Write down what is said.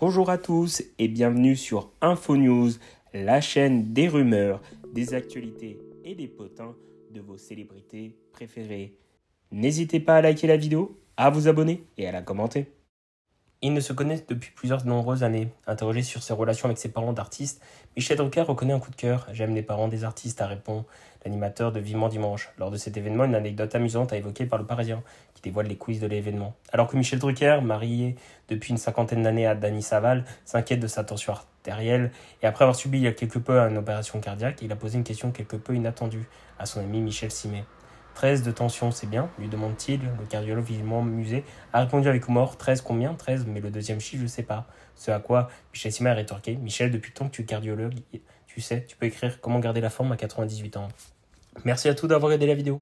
Bonjour à tous et bienvenue sur InfoNews, la chaîne des rumeurs, des actualités et des potins de vos célébrités préférées. N'hésitez pas à liker la vidéo, à vous abonner et à la commenter. Ils ne se connaissent depuis plusieurs nombreuses années. Interrogé sur ses relations avec ses parents d'artistes, Michel Drucker reconnaît un coup de cœur. J'aime les parents des artistes, a répond l'animateur de Vivement Dimanche. Lors de cet événement, une anecdote amusante a évoqué par le Parisien, qui dévoile les quiz de l'événement. Alors que Michel Drucker, marié depuis une cinquantaine d'années à Danny Saval, s'inquiète de sa tension artérielle et après avoir subi il y a quelque peu une opération cardiaque, il a posé une question quelque peu inattendue à son ami Michel Simé. 13 de tension, c'est bien, lui demande-t-il. Le cardiologue, visiblement amusé, a répondu avec mort. 13 combien 13, mais le deuxième chiffre, je sais pas. Ce à quoi Michel Sima a rétorqué Michel, depuis le temps que tu es cardiologue, tu sais, tu peux écrire comment garder la forme à 98 ans. Merci à tous d'avoir aidé la vidéo.